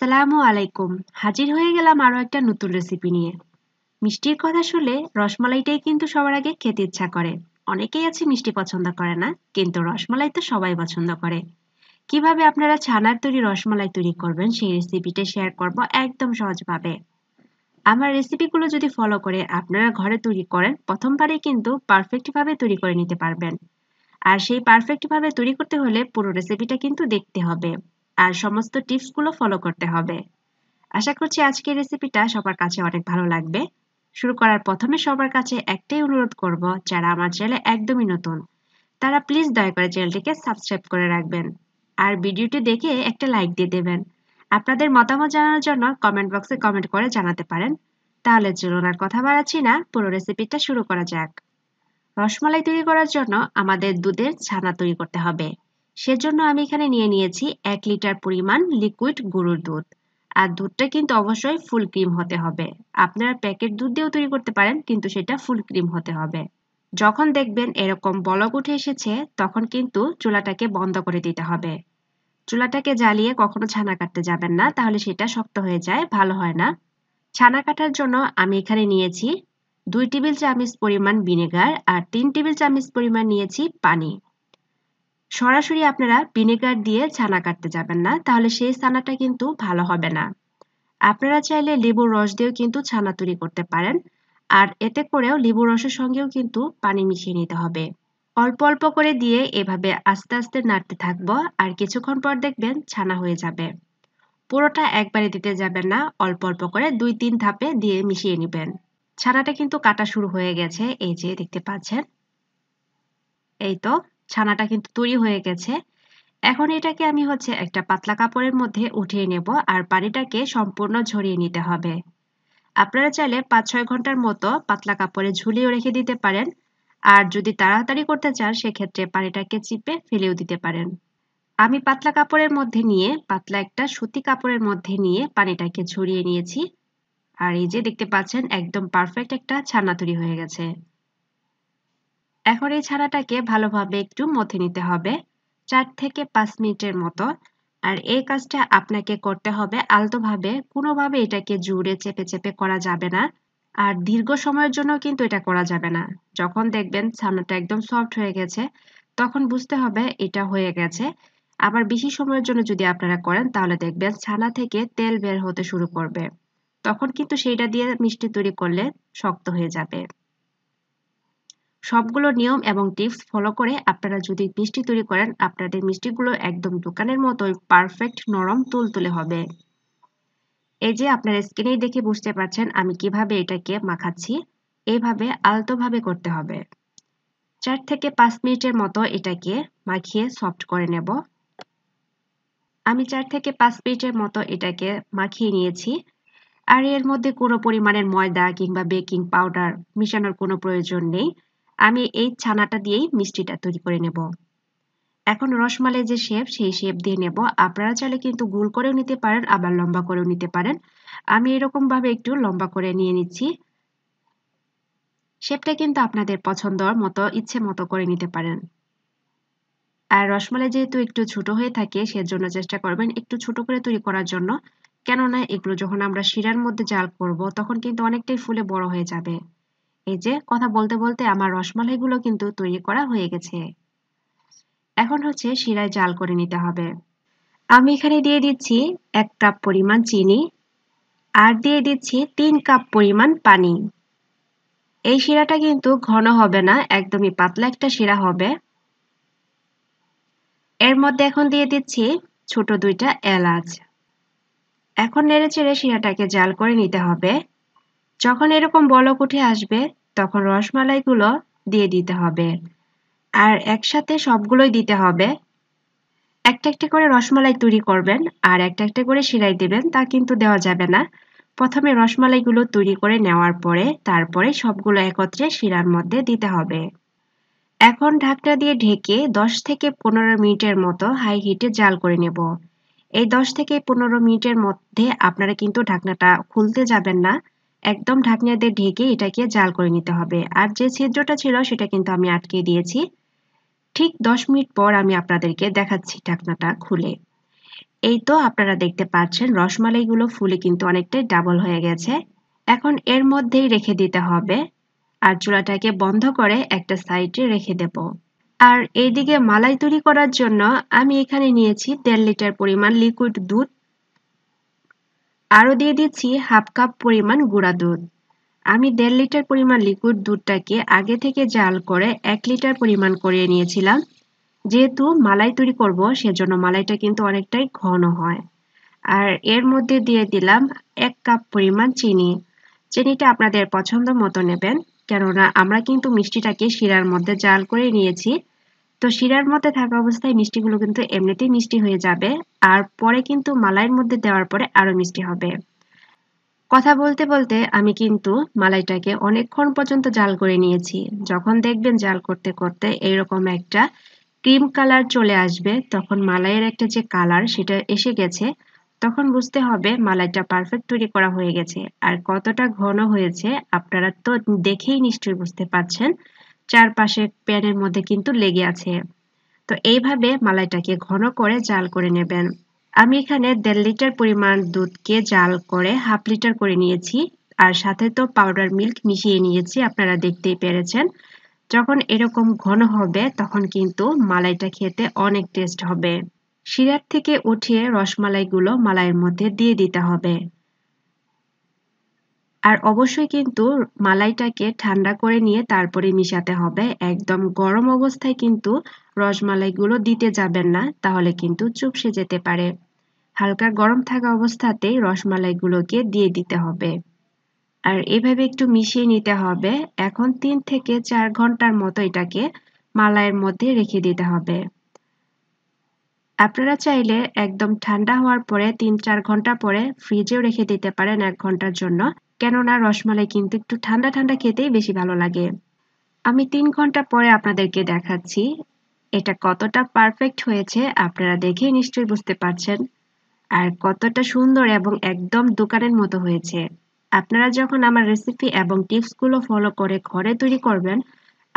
আসসালামু আলাইকুম হাজির হয়ে গেলাম আরও একটা নতুন রেসিপি নিয়ে মিষ্টির কথা শুনলে রসমালাইটাই কিন্তু সবার আগে খেতে ইচ্ছা করে অনেকেই আছে মিষ্টি পছন্দ করে না কিন্তু রসমালাই তো সবাই পছন্দ করে কিভাবে আপনারা ছানার তৈরি রসমালাই তৈরি করবেন সেই রেসিপিটা শেয়ার করব একদম সহজভাবে আমার রেসিপিগুলো যদি ফলো করে আপনারা ঘরে তৈরি করেন প্রথমবারে কিন্তু পারফেক্টভাবে তৈরি করে নিতে পারবেন আর সেই পারফেক্টভাবে তৈরি করতে হলে পুরো রেসিপিটা কিন্তু দেখতে হবে আর সমস্ত টিপসগুলো ফলো করতে হবে আশা করছি আজকের রেসিপিটা সবার কাছে অনেক ভালো লাগবে শুরু করার প্রথমে সবার কাছে একটাই অনুরোধ করব যারা আমার চ্যানেলে একদমই নতুন তারা প্লিজ দয়া করে চ্যানেলটিকে সাবস্ক্রাইব করে রাখবেন আর ভিডিওটি দেখে একটা লাইক দিয়ে দেবেন আপনাদের মতামত জানানোর জন্য কমেন্ট বক্সে কমেন্ট করে জানাতে পারেন তাহলে চলুন আর কথা বাড়াচ্ছি না পুরো রেসিপিটা শুরু করা যাক রসমালাই তৈরি করার জন্য আমাদের দুধের ছানা তৈরি করতে হবে সেজন্য আমি এখানে নিয়ে নিয়েছি এক লিটার পরিমাণ লিকুইড গরুর দুধ আর দুধটা কিন্তু অবশ্যই ফুল ক্রিম হতে হবে আপনারা প্যাকেট দুধ দিয়েও তৈরি করতে পারেন কিন্তু সেটা ফুল ক্রিম হতে হবে যখন দেখবেন এরকম বলক উঠে এসেছে তখন কিন্তু চুলাটাকে বন্ধ করে দিতে হবে চুলাটাকে জ্বালিয়ে কখনো ছানা কাটতে যাবেন না তাহলে সেটা শক্ত হয়ে যায় ভালো হয় না ছানা কাটার জন্য আমি এখানে নিয়েছি দুই টেবিল চামচ পরিমাণ ভিনেগার আর তিন টেবিল চামচ পরিমাণ নিয়েছি পানি সরাসরি আপনারা ভিনেগার দিয়ে ছানা কাটতে যাবেন না তাহলে সেই ছানাটা কিন্তু ভালো হবে না আপনারা চাইলে লেবুর রস দিয়েও কিন্তু ছানা তৈরি করতে পারেন আর এতে করেও লেবুর রসের সঙ্গেও কিন্তু পানি মিশিয়ে নিতে হবে অল্প অল্প করে দিয়ে এভাবে আস্তে আস্তে নাড়তে থাকবো আর কিছুক্ষণ পর দেখবেন ছানা হয়ে যাবে পুরোটা একবারে দিতে যাবেন না অল্প অল্প করে দুই তিন ধাপে দিয়ে মিশিয়ে নেবেন ছানাটা কিন্তু কাটা শুরু হয়ে গেছে এই যে দেখতে পাচ্ছেন এই তো ছানাটা কিন্তু তৈরি হয়ে গেছে এখন এটাকে আমি হচ্ছে একটা পাতলা কাপড়ের মধ্যে উঠিয়ে নেব আর পানিটাকে সম্পূর্ণ ঝরিয়ে নিতে হবে আপনারা চাইলে পাঁচ ছয় ঘন্টার মতো পাতলা কাপড়ে ঝুলিয়ে রেখে দিতে পারেন আর যদি তাড়াতাড়ি করতে চান সেক্ষেত্রে পানিটাকে চিপে ফেলেও দিতে পারেন আমি পাতলা কাপড়ের মধ্যে নিয়ে পাতলা একটা সুতি কাপড়ের মধ্যে নিয়ে পানিটাকে ঝরিয়ে নিয়েছি আর এই যে দেখতে পাচ্ছেন একদম পারফেক্ট একটা ছানা তৈরি হয়ে গেছে এখন এই ছানাটাকে ভালোভাবে একটু মথে নিতে হবে চার থেকে পাঁচ মিনিটের মতো আর এই কাজটা আপনাকে করতে হবে আলতোভাবে কোনোভাবে এটাকে জুড়ে চেপে চেপে করা যাবে না আর দীর্ঘ সময়ের জন্য কিন্তু এটা করা যাবে না যখন দেখবেন ছানাটা একদম সফট হয়ে গেছে তখন বুঝতে হবে এটা হয়ে গেছে আবার বেশি সময়ের জন্য যদি আপনারা করেন তাহলে দেখবেন ছানা থেকে তেল বের হতে শুরু করবে তখন কিন্তু সেইটা দিয়ে মিষ্টি তৈরি করলে শক্ত হয়ে যাবে সবগুলো নিয়ম এবং টিপস ফলো করে আপনারা যদি মিষ্টি তৈরি করেন আপনাদের মিষ্টিগুলো একদম দোকানের মতোই পারফেক্ট নরম তুলতুলে হবে এই যে আপনারা স্ক্রিনেই দেখে বুঝতে পারছেন আমি কিভাবে এটাকে মাখাচ্ছি এভাবে আলতোভাবে করতে হবে চার থেকে পাঁচ মিনিটের মতো এটাকে মাখিয়ে সফট করে নেব আমি চার থেকে পাঁচ মিনিটের মতো এটাকে মাখিয়ে নিয়েছি আর এর মধ্যে কোনো পরিমাণের ময়দা কিংবা বেকিং পাউডার মিশানোর কোনো প্রয়োজন নেই আমি এই ছানাটা দিয়েই মিষ্টিটা তৈরি করে নেব এখন রসমালাই যে শেপ সেই শেপ দিয়ে নেব আপনারা চাইলে কিন্তু গোল করেও নিতে পারেন আবার লম্বা করেও নিতে পারেন আমি এরকমভাবে একটু লম্বা করে নিয়ে নিচ্ছি শেপটা কিন্তু আপনাদের পছন্দর মতো ইচ্ছে মতো করে নিতে পারেন আর রসমালাই যেহেতু একটু ছোট হয়ে থাকে সেজন্য চেষ্টা করবেন একটু ছোট করে তৈরি করার জন্য কেননা এগুলো যখন আমরা শিরার মধ্যে জাল করব তখন কিন্তু অনেকটাই ফুলে বড় হয়ে যাবে এই যে কথা বলতে বলতে আমার রসমালাইগুলো কিন্তু তৈরি করা হয়ে গেছে এখন হচ্ছে শিরায় জাল করে নিতে হবে আমি এখানে দিয়ে দিচ্ছি এক কাপ পরিমাণ চিনি আর দিয়ে দিচ্ছি তিন কাপ পরিমাণ পানি এই শিরাটা কিন্তু ঘন হবে না একদমই পাতলা একটা শিরা হবে এর মধ্যে এখন দিয়ে দিচ্ছি ছোট দুইটা এলাচ এখন নেড়ে চেড়ে শিরাটাকে জাল করে নিতে হবে যখন এরকম বলক উঠে আসবে তখন রসমালাইগুলো দিয়ে দিতে হবে আর একসাথে সবগুলোই দিতে হবে একটা একটা করে রসমালাই তৈরি করবেন আর একটা একটা করে সিরাই দেবেন তা কিন্তু দেওয়া যাবে না প্রথমে রসমালাইগুলো তৈরি করে নেওয়ার পরে তারপরে সবগুলো একত্রে শিরার মধ্যে দিতে হবে এখন ঢাকনা দিয়ে ঢেকে দশ থেকে পনেরো মিনিটের মতো হাই হিটে জাল করে নেব এই দশ থেকে পনেরো মিনিটের মধ্যে আপনারা কিন্তু ঢাকনাটা খুলতে যাবেন না একদম ঢাকনা দিয়ে ঢেকে এটাকে জাল করে নিতে হবে আর যে ছিদ্রটা ছিল সেটা কিন্তু আমি আটকে দিয়েছি ঠিক দশ মিনিট পর আমি আপনাদেরকে দেখাচ্ছি ঢাকনাটা খুলে এই তো আপনারা দেখতে পাচ্ছেন রসমালাইগুলো ফুলে কিন্তু অনেকটাই ডাবল হয়ে গেছে এখন এর মধ্যেই রেখে দিতে হবে আর চুলাটাকে বন্ধ করে একটা সাইডে রেখে দেব আর এইদিকে মালাই তৈরি করার জন্য আমি এখানে নিয়েছি দেড় লিটার পরিমাণ লিকুইড দুধ আরও দিয়ে দিচ্ছি হাফ কাপ পরিমাণ গুঁড়া দুধ আমি দেড় লিটার পরিমাণ লিকুইড দুধটাকে আগে থেকে জাল করে এক লিটার পরিমাণ করিয়ে নিয়েছিলাম যেহেতু মালাই তৈরি করব সেজন্য মালাইটা কিন্তু অনেকটাই ঘন হয় আর এর মধ্যে দিয়ে দিলাম এক কাপ পরিমাণ চিনি চিনিটা আপনাদের পছন্দ মতো নেবেন কেননা আমরা কিন্তু মিষ্টিটাকে শিরার মধ্যে জাল করে নিয়েছি তো শিরার মধ্যে থাকা অবস্থায় মিষ্টিগুলো কিন্তু এমনিতেই মিষ্টি হয়ে যাবে আর পরে কিন্তু মালাইয়ের মধ্যে দেওয়ার পরে আরও মিষ্টি হবে কথা বলতে বলতে আমি কিন্তু মালাইটাকে অনেকক্ষণ পর্যন্ত জাল করে নিয়েছি যখন দেখবেন জাল করতে করতে এইরকম একটা ক্রিম কালার চলে আসবে তখন মালাইয়ের একটা যে কালার সেটা এসে গেছে তখন বুঝতে হবে মালাইটা পারফেক্ট তৈরি করা হয়ে গেছে আর কতটা ঘন হয়েছে আপনারা তো দেখেই নিশ্চয়ই বুঝতে পারছেন চারপাশে প্যানের মধ্যে কিন্তু লেগে আছে তো এইভাবে মালাইটাকে ঘন করে জাল করে নেবেন আমি এখানে দেড় লিটার পরিমাণ দুধকে জাল করে হাফ লিটার করে নিয়েছি আর সাথে তো পাউডার মিল্ক মিশিয়ে নিয়েছি আপনারা দেখতেই পেরেছেন যখন এরকম ঘন হবে তখন কিন্তু মালাইটা খেতে অনেক টেস্ট হবে শিরার থেকে উঠিয়ে রসমালাইগুলো মালাইয়ের মধ্যে দিয়ে দিতে হবে আর অবশ্যই কিন্তু মালাইটাকে ঠান্ডা করে নিয়ে তারপরে মিশাতে হবে একদম গরম অবস্থায় কিন্তু রসমালাইগুলো দিতে যাবেন না তাহলে কিন্তু চুপসে যেতে পারে হালকা গরম থাকা অবস্থাতেই রসমালাইগুলোকে দিয়ে দিতে হবে আর এভাবে একটু মিশিয়ে নিতে হবে এখন তিন থেকে চার ঘন্টার মতো এটাকে মালাইয়ের মধ্যে রেখে দিতে হবে আপনারা চাইলে একদম ঠান্ডা হওয়ার পরে তিন চার ঘন্টা পরে ফ্রিজেও রেখে দিতে পারেন এক ঘন্টার জন্য কেননা রসমালাই কিন্তু একটু ঠান্ডা ঠান্ডা খেতেই বেশি ভালো লাগে আমি তিন ঘন্টা পরে আপনাদেরকে দেখাচ্ছি এটা কতটা পারফেক্ট হয়েছে আপনারা দেখে নিশ্চয়ই বুঝতে পারছেন আর কতটা সুন্দর এবং একদম দোকানের মতো হয়েছে আপনারা যখন আমার রেসিপি এবং টিপসগুলো ফলো করে ঘরে তৈরি করবেন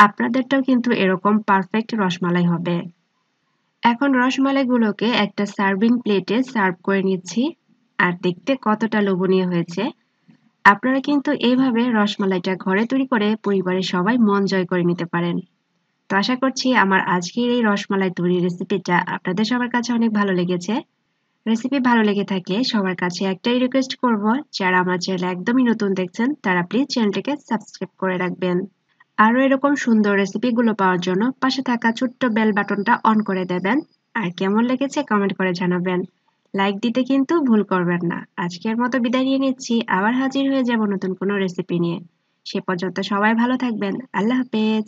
আপনাদেরটাও কিন্তু এরকম পারফেক্ট রসমালাই হবে এখন রসমালাইগুলোকে একটা সার্ভিং প্লেটে সার্ভ করে নিচ্ছি আর দেখতে কতটা লোভনীয় হয়েছে আপনারা কিন্তু এইভাবে রসমালাইটা ঘরে তৈরি করে পরিবারের সবাই মন জয় করে নিতে পারেন তো আশা করছি আমার আজকের এই রসমালাই তৈরি রেসিপিটা আপনাদের সবার কাছে অনেক ভালো লেগেছে রেসিপি ভালো লেগে থাকলে সবার কাছে একটাই রিকোয়েস্ট করব যারা আমার চ্যানেল একদমই নতুন দেখছেন তারা প্লিজ চ্যানেলটিকে সাবস্ক্রাইব করে রাখবেন আরও এরকম সুন্দর রেসিপিগুলো পাওয়ার জন্য পাশে থাকা ছোট্ট বেল বাটনটা অন করে দেবেন আর কেমন লেগেছে কমেন্ট করে জানাবেন লাইক দিতে কিন্তু ভুল করবেন না আজকের মতো বিদায় নিয়ে নিচ্ছি আবার হাজির হয়ে যাব নতুন কোনো রেসিপি নিয়ে সে পর্যন্ত সবাই ভালো থাকবেন আল্লাহ হাফেজ